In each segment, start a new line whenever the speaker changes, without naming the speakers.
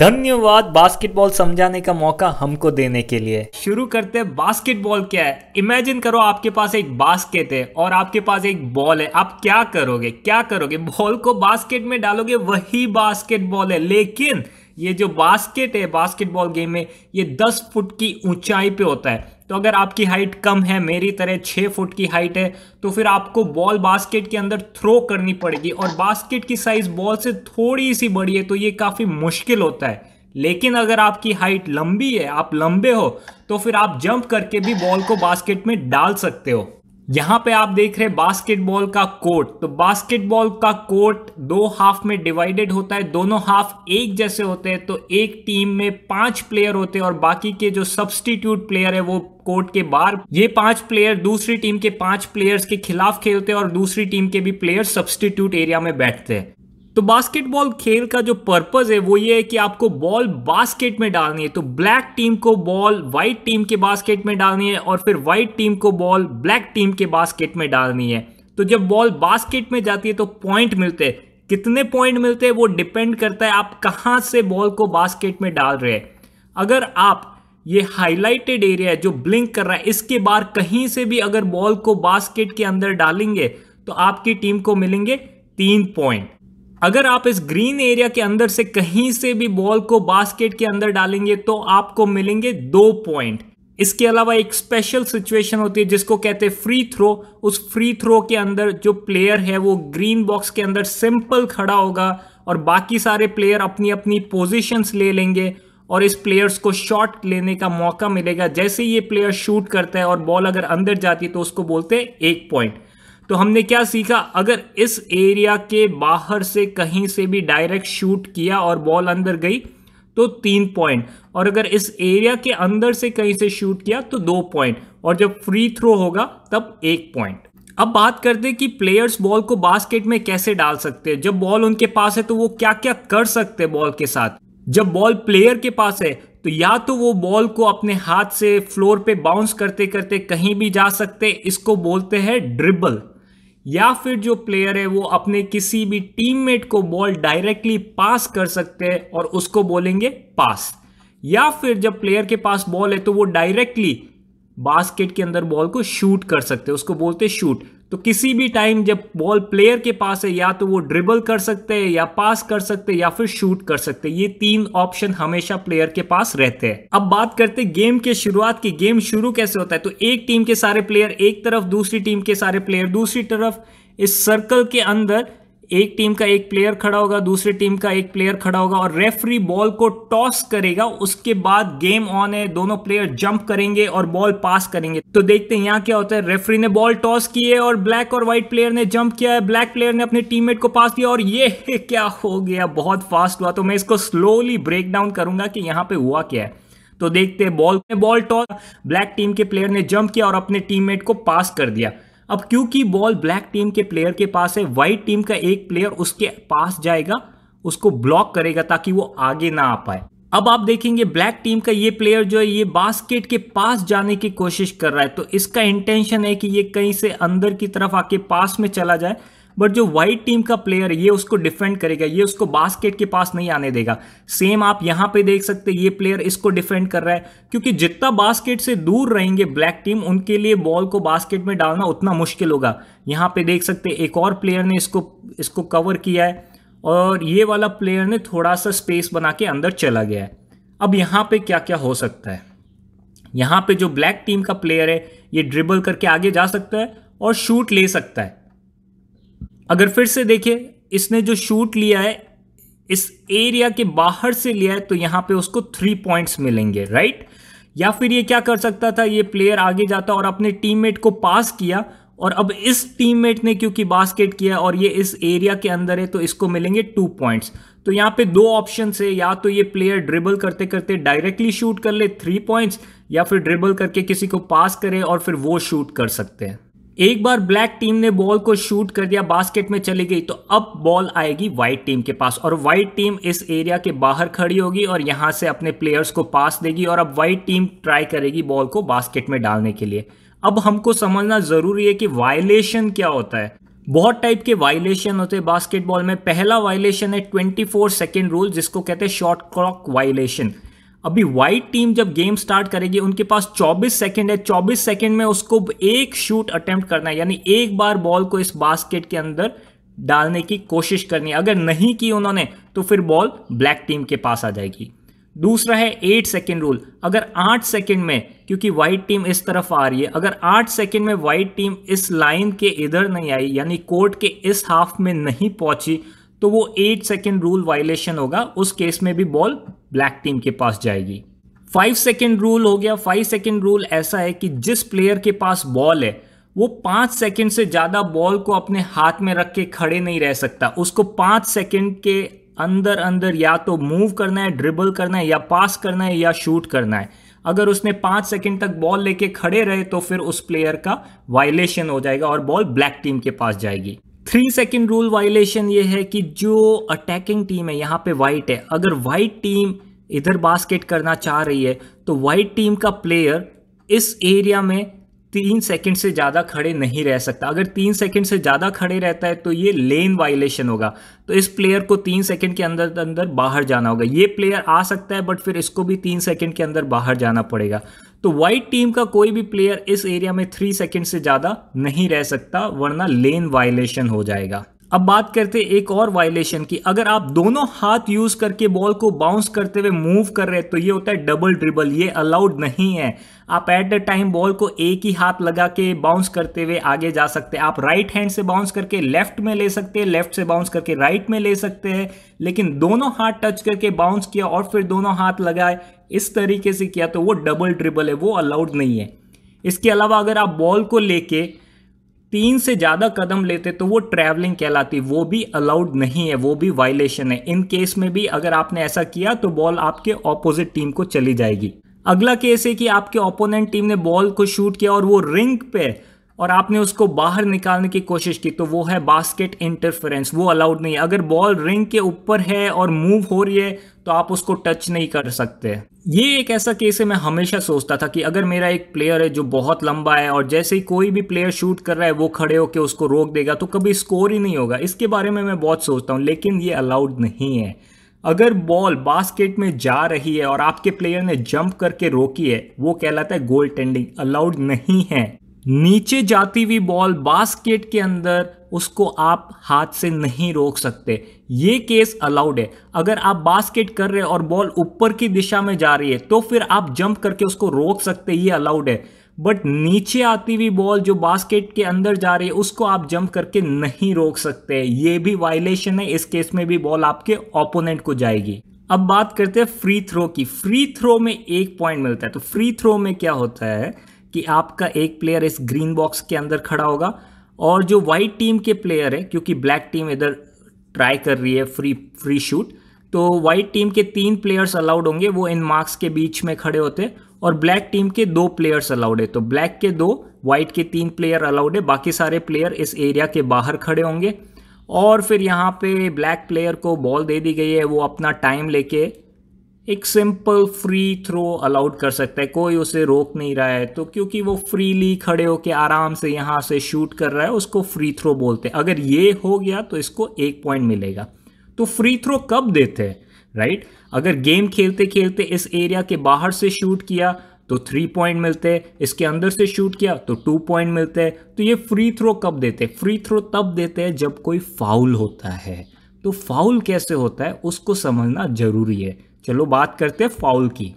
धन्यवाद बास्केटबॉल समझाने का मौका हमको देने के लिए शुरू करते हैं बास्केटबॉल क्या है इमेजिन करो आपके पास एक बास्केट है और आपके पास एक बॉल है आप क्या करोगे क्या करोगे बॉल को बास्केट में डालोगे वही बास्केटबॉल है लेकिन ये जो बास्केट है बास्केटबॉल गेम में ये 10 फुट की ऊंचाई पे होता है तो अगर आपकी हाइट कम है मेरी तरह छः फुट की हाइट है तो फिर आपको बॉल बास्केट के अंदर थ्रो करनी पड़ेगी और बास्केट की साइज़ बॉल से थोड़ी सी बड़ी है तो ये काफ़ी मुश्किल होता है लेकिन अगर आपकी हाइट लंबी है आप लंबे हो तो फिर आप जंप करके भी बॉल को बास्केट में डाल सकते हो यहाँ पे आप देख रहे हैं बास्केटबॉल का कोर्ट तो बास्केटबॉल का कोर्ट दो हाफ में डिवाइडेड होता है दोनों हाफ एक जैसे होते हैं तो एक टीम में पांच प्लेयर होते हैं और बाकी के जो सब्सटीट्यूट प्लेयर है वो कोर्ट के बाहर ये पांच प्लेयर दूसरी टीम के पांच प्लेयर्स के खिलाफ खेलते हैं और दूसरी टीम के भी प्लेयर सब्सटीट्यूट एरिया में बैठते हैं तो बास्केटबॉल खेल का जो पर्पज है वो ये है कि आपको बॉल बास्केट में डालनी है तो ब्लैक टीम को बॉल व्हाइट टीम के बास्केट में डालनी है और फिर व्हाइट टीम को बॉल ब्लैक टीम के बास्केट में डालनी है तो जब बॉल बास्केट में जाती है तो पॉइंट मिलते हैं कितने पॉइंट मिलते हैं वो डिपेंड करता है आप कहाँ से बॉल को बास्केट में डाल रहे हैं अगर आप ये हाईलाइटेड एरिया है जो ब्लिंक कर रहा है इसके बाहर कहीं से भी अगर बॉल को बास्केट के अंदर डालेंगे तो आपकी टीम को मिलेंगे तीन पॉइंट अगर आप इस ग्रीन एरिया के अंदर से कहीं से भी बॉल को बास्केट के अंदर डालेंगे तो आपको मिलेंगे दो पॉइंट इसके अलावा एक स्पेशल सिचुएशन होती है जिसको कहते हैं फ्री थ्रो उस फ्री थ्रो के अंदर जो प्लेयर है वो ग्रीन बॉक्स के अंदर सिंपल खड़ा होगा और बाकी सारे प्लेयर अपनी अपनी पोजीशंस ले लेंगे और इस प्लेयर्स को शॉट लेने का मौका मिलेगा जैसे ये प्लेयर शूट करता है और बॉल अगर अंदर जाती है तो उसको बोलते हैं एक पॉइंट तो हमने क्या सीखा अगर इस एरिया के बाहर से कहीं से भी डायरेक्ट शूट किया और बॉल अंदर गई तो तीन पॉइंट और अगर इस एरिया के अंदर से कहीं से शूट किया तो दो पॉइंट और जब फ्री थ्रो होगा तब एक पॉइंट अब बात करते हैं कि प्लेयर्स बॉल को बास्केट में कैसे डाल सकते हैं जब बॉल उनके पास है तो वो क्या क्या कर सकते हैं बॉल के साथ जब बॉल प्लेयर के पास है तो या तो वो बॉल को अपने हाथ से फ्लोर पे बाउंस करते करते कहीं भी जा सकते इसको बोलते हैं ड्रिबल या फिर जो प्लेयर है वो अपने किसी भी टीममेट को बॉल डायरेक्टली पास कर सकते हैं और उसको बोलेंगे पास या फिर जब प्लेयर के पास बॉल है तो वो डायरेक्टली बास्केट के अंदर बॉल को शूट कर सकते हैं उसको बोलते शूट तो किसी भी टाइम जब बॉल प्लेयर के पास है या तो वो ड्रिबल कर सकते हैं या पास कर सकते हैं या फिर शूट कर सकते हैं ये तीन ऑप्शन हमेशा प्लेयर के पास रहते हैं अब बात करते गेम के शुरुआत की गेम शुरू कैसे होता है तो एक टीम के सारे प्लेयर एक तरफ दूसरी टीम के सारे प्लेयर दूसरी तरफ इस सर्कल के अंदर एक टीम का एक प्लेयर खड़ा होगा दूसरी टीम का एक प्लेयर खड़ा होगा और रेफरी बॉल को टॉस करेगा उसके बाद गेम ऑन है दोनों प्लेयर जंप करेंगे और बॉल पास करेंगे तो देखते हैं यहाँ क्या होता है रेफरी ने बॉल टॉस की है और ब्लैक और व्हाइट प्लेयर ने जंप किया है ब्लैक प्लेयर ने अपने टीम को पास किया और ये क्या हो गया बहुत फास्ट हुआ तो मैं इसको स्लोली ब्रेक डाउन करूंगा कि यहाँ पे हुआ क्या है तो देखते हैं ball ball toss black team के प्लेयर ने जंप किया और अपने टीममेट को पास कर दिया अब क्योंकि बॉल ब्लैक टीम के प्लेयर के पास है व्हाइट टीम का एक प्लेयर उसके पास जाएगा उसको ब्लॉक करेगा ताकि वो आगे ना आ पाए अब आप देखेंगे ब्लैक टीम का ये प्लेयर जो है ये बास्केट के पास जाने की कोशिश कर रहा है तो इसका इंटेंशन है कि ये कहीं से अंदर की तरफ आके पास में चला जाए बट जो वाइट टीम का प्लेयर है ये उसको डिफेंड करेगा ये उसको बास्केट के पास नहीं आने देगा सेम आप यहां पे देख सकते ये प्लेयर इसको डिफेंड कर रहा है क्योंकि जितना बास्केट से दूर रहेंगे ब्लैक टीम उनके लिए बॉल को बास्केट में डालना उतना मुश्किल होगा यहां पे देख सकते एक और प्लेयर ने इसको इसको कवर किया है और ये वाला प्लेयर ने थोड़ा सा स्पेस बना के अंदर चला गया है अब यहां पर क्या क्या हो सकता है यहां पर जो ब्लैक टीम का प्लेयर है ये ड्रिबल करके आगे जा सकता है और शूट ले सकता है अगर फिर से देखिए इसने जो शूट लिया है इस एरिया के बाहर से लिया है तो यहां पे उसको थ्री पॉइंट्स मिलेंगे राइट या फिर ये क्या कर सकता था ये प्लेयर आगे जाता और अपने टीममेट को पास किया और अब इस टीममेट ने क्योंकि बास्केट किया और ये इस एरिया के अंदर है तो इसको मिलेंगे टू पॉइंट्स तो यहां पे दो ऑप्शन है या तो ये प्लेयर ड्रिबल करते करते डायरेक्टली शूट कर ले थ्री पॉइंट्स या फिर ड्रिबल करके किसी को पास करे और फिर वो शूट कर सकते हैं एक बार ब्लैक टीम ने बॉल को शूट कर दिया बास्केट में चली गई तो अब बॉल आएगी व्हाइट टीम के पास और व्हाइट टीम इस एरिया के बाहर खड़ी होगी और यहां से अपने प्लेयर्स को पास देगी और अब व्हाइट टीम ट्राई करेगी बॉल को बास्केट में डालने के लिए अब हमको समझना ज़रूरी है कि वायलेशन क्या होता है बहुत टाइप के वायलेशन होते हैं बास्केटबॉल में पहला वायलेशन है 24 सेकेंड रूल जिसको कहते हैं शॉर्ट क्लॉक वायलेशन अभी व्हाइट टीम जब गेम स्टार्ट करेगी उनके पास 24 सेकंड है 24 सेकंड में उसको एक शूट अटेम्प्ट करना है यानी एक बार बॉल को इस बास्केट के अंदर डालने की कोशिश करनी है अगर नहीं की उन्होंने तो फिर बॉल ब्लैक टीम के पास आ जाएगी दूसरा है एट सेकेंड रूल अगर आठ सेकेंड में क्योंकि वाइट टीम इस तरफ आ रही है अगर आठ सेकेंड में व्हाइट टीम इस लाइन के इधर नहीं आई यानी कोर्ट के इस हाफ में नहीं पहुंची तो वो एट सेकेंड रूल वायलेशन होगा उस केस में भी बॉल ब्लैक टीम के पास जाएगी फाइव सेकेंड रूल हो गया फाइव सेकेंड रूल ऐसा है कि जिस प्लेयर के पास बॉल है वो पांच सेकेंड से ज़्यादा बॉल को अपने हाथ में रख के खड़े नहीं रह सकता उसको पांच सेकेंड के अंदर अंदर या तो मूव करना है ड्रिबल करना है या पास करना है या शूट करना है अगर उसने पांच सेकेंड तक बॉल लेके खड़े रहे तो फिर उस प्लेयर का वायलेशन हो जाएगा और बॉल ब्लैक टीम के पास जाएगी थ्री सेकेंड रूल वायलेशन ये है कि जो अटैकिंग टीम है यहाँ पे वाइट है अगर वाइट टीम इधर बास्केट करना चाह रही है तो वाइट टीम का प्लेयर इस एरिया में तीन सेकंड से ज़्यादा खड़े नहीं रह सकता अगर तीन सेकंड से ज़्यादा खड़े रहता है तो ये लेन वायलेशन होगा तो इस प्लेयर को तीन सेकंड के अंदर अंदर बाहर जाना होगा ये प्लेयर आ सकता है बट फिर इसको भी तीन सेकंड के अंदर बाहर जाना पड़ेगा तो वाइट टीम का कोई भी प्लेयर इस एरिया में थ्री सेकेंड से ज़्यादा नहीं रह सकता वरना लेन वायलेशन हो जाएगा अब बात करते एक और वायलेशन की अगर आप दोनों हाथ यूज करके बॉल को बाउंस करते हुए मूव कर रहे हैं तो ये होता है डबल ड्रिबल ये अलाउड नहीं है आप एट द टाइम बॉल को एक ही हाथ लगा के बाउंस करते हुए आगे जा सकते हैं आप राइट हैंड से बाउंस करके लेफ्ट में ले सकते हैं लेफ्ट से बाउंस करके राइट में ले सकते हैं लेकिन दोनों हाथ टच करके बाउंस किया और फिर दोनों हाथ लगाए इस तरीके से किया तो वो डबल ड्रिबल है वो अलाउड नहीं है इसके अलावा अगर आप बॉल को लेके तीन से ज़्यादा कदम लेते तो वो ट्रैवलिंग कहलाती वो भी अलाउड नहीं है वो भी वायलेशन है इन केस में भी अगर आपने ऐसा किया तो बॉल आपके ऑपोजिट टीम को चली जाएगी अगला केस है कि आपके ओपोनेंट टीम ने बॉल को शूट किया और वो रिंग पे और आपने उसको बाहर निकालने की कोशिश की तो वो है बास्केट इंटरफेरेंस वो अलाउड नहीं है अगर बॉल रिंग के ऊपर है और मूव हो रही है तो आप उसको टच नहीं कर सकते ये एक ऐसा केस है मैं हमेशा सोचता था कि अगर मेरा एक प्लेयर है जो बहुत लंबा है और जैसे ही कोई भी प्लेयर शूट कर रहा है वो खड़े होकर उसको रोक देगा तो कभी स्कोर ही नहीं होगा इसके बारे में मैं बहुत सोचता हूँ लेकिन ये अलाउड नहीं है अगर बॉल बास्केट में जा रही है और आपके प्लेयर ने जंप करके रोकी है वो कहलाता है गोल टेंडिंग अलाउड नहीं है नीचे जाती हुई बॉल बास्केट के अंदर उसको आप हाथ से नहीं रोक सकते ये केस अलाउड है अगर आप बास्केट कर रहे हैं और बॉल ऊपर की दिशा में जा रही है तो फिर आप जंप करके उसको रोक सकते ये अलाउड है बट नीचे आती हुई बॉल जो बास्केट के अंदर जा रही है उसको आप जंप करके नहीं रोक सकते ये भी वायलेशन है इस केस में भी बॉल आपके ओपोनेंट को जाएगी अब बात करते हैं फ्री थ्रो की फ्री थ्रो में एक पॉइंट मिलता है तो फ्री थ्रो में क्या होता है कि आपका एक प्लेयर इस ग्रीन बॉक्स के अंदर खड़ा होगा और जो वाइट टीम के प्लेयर हैं क्योंकि ब्लैक टीम इधर ट्राई कर रही है फ्री फ्री शूट तो वाइट टीम के तीन प्लेयर्स अलाउड होंगे वो इन मार्क्स के बीच में खड़े होते हैं और ब्लैक टीम के दो प्लेयर्स अलाउड है तो ब्लैक के दो वाइट के तीन प्लेयर अलाउड है बाकी सारे प्लेयर इस एरिया के बाहर खड़े होंगे और फिर यहाँ पे ब्लैक प्लेयर को बॉल दे दी गई है वो अपना टाइम लेके एक सिंपल फ्री थ्रो अलाउड कर सकता है कोई उसे रोक नहीं रहा है तो क्योंकि वो फ्रीली खड़े होकर आराम से यहाँ से शूट कर रहा है उसको फ्री थ्रो बोलते हैं अगर ये हो गया तो इसको एक पॉइंट मिलेगा तो फ्री थ्रो कब देते हैं राइट अगर गेम खेलते खेलते इस एरिया के बाहर से शूट किया तो थ्री पॉइंट मिलते हैं इसके अंदर से शूट किया तो टू पॉइंट मिलते हैं तो ये फ्री थ्रो कब देते हैं फ्री थ्रो तब देते हैं जब कोई फाउल होता है तो फाउल कैसे होता है उसको समझना जरूरी है चलो बात करते हैं फाउल की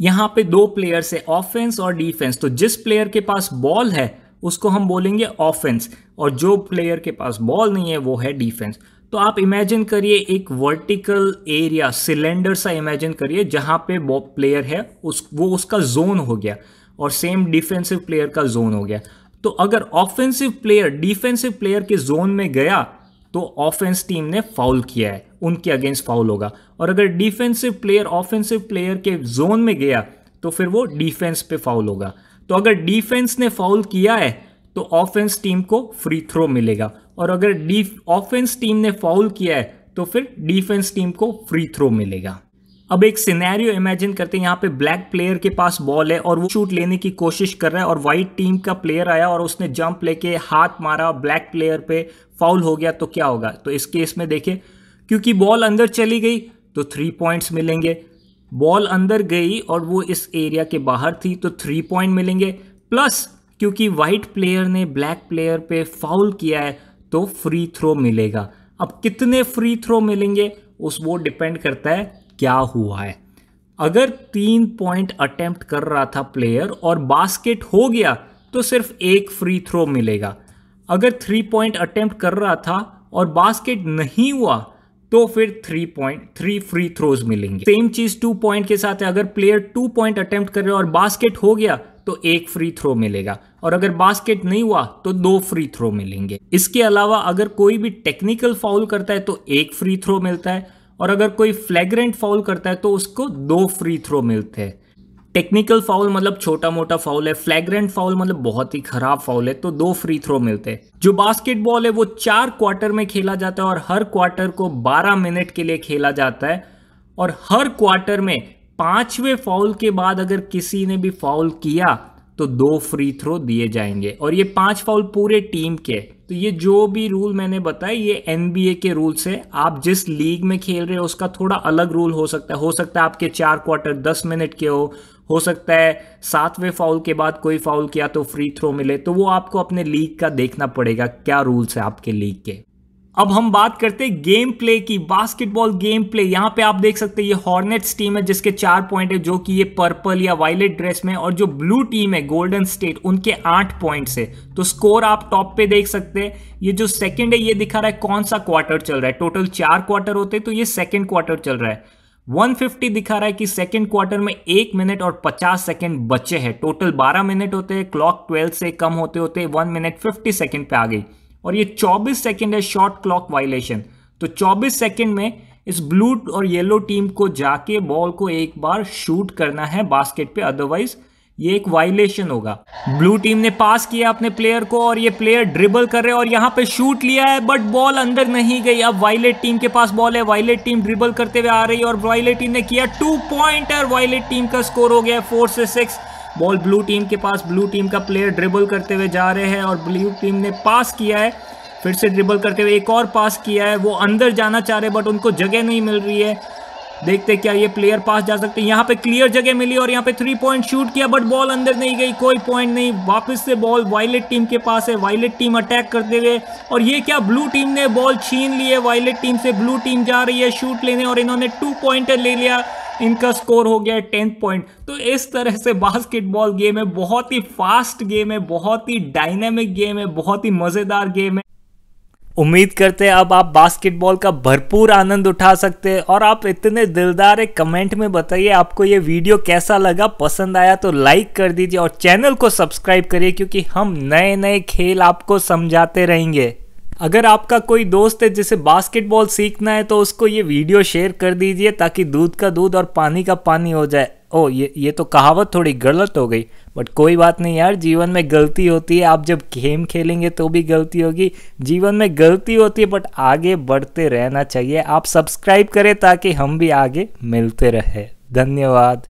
यहाँ पे दो प्लेयर्स है ऑफेंस और डिफेंस तो जिस प्लेयर के पास बॉल है उसको हम बोलेंगे ऑफेंस और जो प्लेयर के पास बॉल नहीं है वो है डिफेंस तो आप इमेजिन करिए एक वर्टिकल एरिया सिलेंडर सा इमेजिन करिए जहां पे प्लेयर है उस वो उसका जोन हो गया और सेम डिफेंसिव प्लेयर का जोन हो गया तो अगर ऑफेंसिव प्लेयर डिफेंसिव प्लेयर के जोन में गया तो ऑफेंस टीम ने फाउल किया है उनके अगेंस्ट फाउल होगा और अगर डिफेंसिव प्लेयर ऑफेंसिव प्लेयर के जोन में गया तो फिर वो डिफेंस पे फाउल होगा तो अगर डिफेंस ने फाउल किया है तो ऑफेंस टीम को फ्री थ्रो मिलेगा और अगर ऑफेंस टीम ने फाउल किया है तो फिर डिफेंस टीम को फ्री थ्रो मिलेगा अब एक सिनेरियो इमेजिन करते हैं यहाँ पे ब्लैक प्लेयर के पास बॉल है और वो शूट लेने की कोशिश कर रहा है और व्हाइट टीम का प्लेयर आया और उसने जंप लेके हाथ मारा ब्लैक प्लेयर पे फाउल हो गया तो क्या होगा तो इस केस में देखें क्योंकि बॉल अंदर चली गई तो थ्री पॉइंट्स मिलेंगे बॉल अंदर गई और वो इस एरिया के बाहर थी तो थ्री पॉइंट मिलेंगे प्लस क्योंकि वाइट प्लेयर ने ब्लैक प्लेयर पे फाउल किया है तो फ्री थ्रो मिलेगा अब कितने फ्री थ्रो मिलेंगे उस वो डिपेंड करता है क्या हुआ है अगर तीन पॉइंट अटेम्प्ट कर रहा था प्लेयर और बास्केट हो गया तो सिर्फ एक फ्री थ्रो मिलेगा अगर थ्री पॉइंट अटेम्प्ट कर रहा था और बास्केट नहीं हुआ तो फिर three point three free throws मिलेंगे सेम चीज टू पॉइंट के साथ है अगर प्लेयर टू पॉइंट अटेम्प्ट कर रहे और बास्केट हो गया तो एक फ्री थ्रो मिलेगा और अगर बास्केट नहीं हुआ तो दो फ्री थ्रो मिलेंगे इसके अलावा अगर कोई भी टेक्निकल फाउल करता है तो एक फ्री थ्रो मिलता है और अगर कोई फ्लैग्रेंट फाउल करता है तो उसको दो फ्री थ्रो मिलते हैं टेक्निकल फाउल मतलब छोटा मोटा फाउल है फ्लैग्रेंट फाउल मतलब बहुत ही खराब फाउल है तो दो फ्री थ्रो मिलते हैं जो बास्केटबॉल है वो चार क्वार्टर में खेला जाता है और हर क्वार्टर को 12 मिनट के लिए खेला जाता है और हर क्वार्टर में पांचवें फाउल के बाद अगर किसी ने भी फाउल किया तो दो फ्री थ्रो दिए जाएंगे और ये पांच फाउल पूरे टीम के तो ये जो भी रूल मैंने बताया ये एन के रूल से आप जिस लीग में खेल रहे हो उसका थोड़ा अलग रूल हो सकता है हो सकता है आपके चार क्वार्टर दस मिनट के हो हो सकता है सातवें फाउल के बाद कोई फाउल किया तो फ्री थ्रो मिले तो वो आपको अपने लीग का देखना पड़ेगा क्या रूल्स है आपके लीग के अब हम बात करते हैं गेम प्ले की बास्केटबॉल गेम प्ले यहाँ पे आप देख सकते हैं ये हॉर्नेट्स टीम है जिसके चार पॉइंट है जो कि ये पर्पल या वायलेट ड्रेस में और जो ब्लू टीम है गोल्डन स्टेट उनके आठ पॉइंट्स है तो स्कोर आप टॉप पे देख सकते हैं ये जो सेकंड है ये दिखा रहा है कौन सा क्वार्टर चल रहा है टोटल चार क्वार्टर होते हैं तो ये सेकेंड क्वार्टर चल रहा है 150 दिखा रहा है कि सेकेंड क्वार्टर में एक मिनट और 50 सेकेंड बचे हैं टोटल 12 मिनट होते हैं क्लॉक 12 से कम होते होते 1 मिनट 50 सेकेंड पे आ गई और ये 24 सेकंड है शॉर्ट क्लॉक वायलेशन तो 24 सेकंड में इस ब्लू और येलो टीम को जाके बॉल को एक बार शूट करना है बास्केट पे अदरवाइज ये एक वायलेशन होगा ब्लू टीम ने पास किया अपने प्लेयर को और ये प्लेयर ड्रिबल कर रहे हैं और यहाँ पे शूट लिया है बट बॉल अंदर नहीं गई अब वायलेट टीम के पास बॉल है वायलेट टीम ड्रिबल करते हुए आ रही है और वायलेट टीम ने किया टू पॉइंट और वायलेट टीम का स्कोर हो गया फोर से सिक्स बॉल ब्लू टीम के पास ब्लू टीम का प्लेयर ड्रिबल करते हुए जा रहे हैं और ब्लू टीम ने पास किया है फिर से ड्रिबल करते हुए एक और पास किया है वो अंदर जाना चाह रहे बट उनको जगह नहीं मिल रही है देखते क्या ये प्लेयर पास जा सकते हैं यहाँ पे क्लियर जगह मिली और यहाँ पे थ्री पॉइंट शूट किया बट बॉल अंदर नहीं गई कोई पॉइंट नहीं वापस से बॉल वायलेट टीम के पास है वायलेट टीम अटैक करते हुए और ये क्या ब्लू टीम ने बॉल छीन ली है वायलेट टीम से ब्लू टीम जा रही है शूट लेने और इन्होंने टू पॉइंट ले लिया इनका स्कोर हो गया टेंथ पॉइंट तो इस तरह से बास्केटबॉल गेम है बहुत ही फास्ट गेम है बहुत ही डायनेमिक गेम है बहुत ही मज़ेदार गेम है उम्मीद करते हैं अब आप बास्केटबॉल का भरपूर आनंद उठा सकते हैं और आप इतने दिलदार है कमेंट में बताइए आपको ये वीडियो कैसा लगा पसंद आया तो लाइक कर दीजिए और चैनल को सब्सक्राइब करिए क्योंकि हम नए नए खेल आपको समझाते रहेंगे अगर आपका कोई दोस्त है जिसे बास्केटबॉल सीखना है तो उसको ये वीडियो शेयर कर दीजिए ताकि दूध का दूध और पानी का पानी हो जाए ओ ये ये तो कहावत थोड़ी गलत हो गई बट कोई बात नहीं यार जीवन में गलती होती है आप जब गेम खेलेंगे तो भी गलती होगी जीवन में गलती होती है बट आगे बढ़ते रहना चाहिए आप सब्सक्राइब करें ताकि हम भी आगे मिलते रहे धन्यवाद